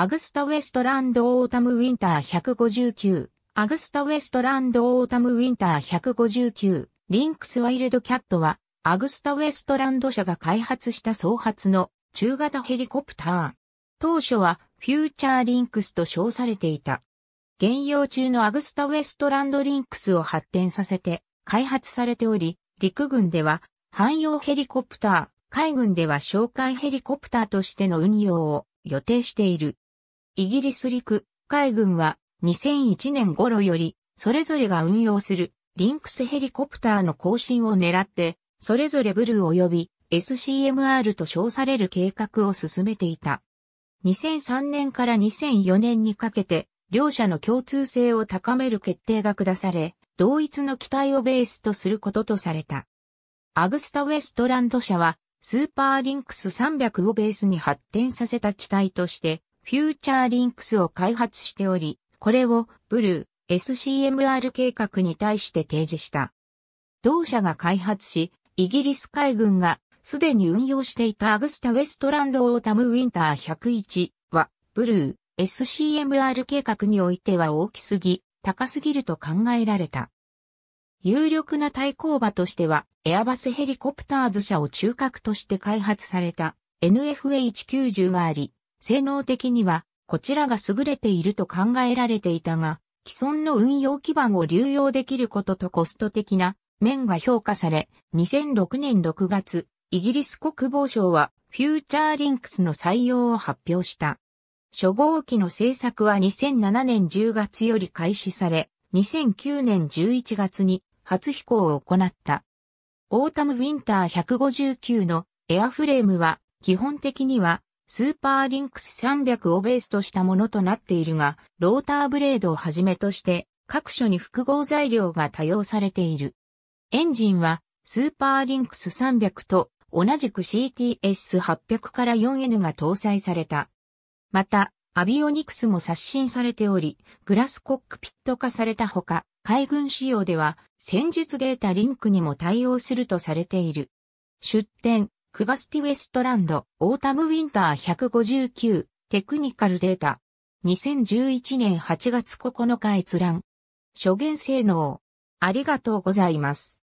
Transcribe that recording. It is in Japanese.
アグスタ・ウェストランド・オータム・ウィンター159、アグスタ・ウェストランド・オータム・ウィンター159、リンクス・ワイルド・キャットは、アグスタ・ウェストランド社が開発した総発の中型ヘリコプター。当初は、フューチャー・リンクスと称されていた。現用中のアグスタ・ウェストランド・リンクスを発展させて、開発されており、陸軍では、汎用ヘリコプター、海軍では哨戒ヘリコプターとしての運用を予定している。イギリス陸海軍は2001年頃より、それぞれが運用するリンクスヘリコプターの更新を狙って、それぞれブルー及び SCMR と称される計画を進めていた。2003年から2004年にかけて、両者の共通性を高める決定が下され、同一の機体をベースとすることとされた。アグスタ・ウェストランド社は、スーパーリンクス300をベースに発展させた機体として、フューチャーリンクスを開発しており、これをブルー SCMR 計画に対して提示した。同社が開発し、イギリス海軍がすでに運用していたアグスタ・ウェストランド・オータム・ウィンター101は、ブルー SCMR 計画においては大きすぎ、高すぎると考えられた。有力な対抗馬としては、エアバスヘリコプターズ社を中核として開発された NFH90 があり、性能的には、こちらが優れていると考えられていたが、既存の運用基盤を流用できることとコスト的な面が評価され、2006年6月、イギリス国防省はフューチャーリンクスの採用を発表した。初号機の製作は2007年10月より開始され、2009年11月に初飛行を行った。オータムウィンター159のエアフレームは基本的にはスーパーリンクス300をベースとしたものとなっているが、ローターブレードをはじめとして各所に複合材料が多用されている。エンジンはスーパーリンクス300と同じく CTS800 から 4N が搭載された。また、アビオニクスも刷新されており、グラスコックピット化されたほか、海軍仕様では戦術データリンクにも対応するとされている。出展、クバスティウェストランド、オータムウィンター159、テクニカルデータ。2011年8月9日閲覧。諸言性能。ありがとうございます。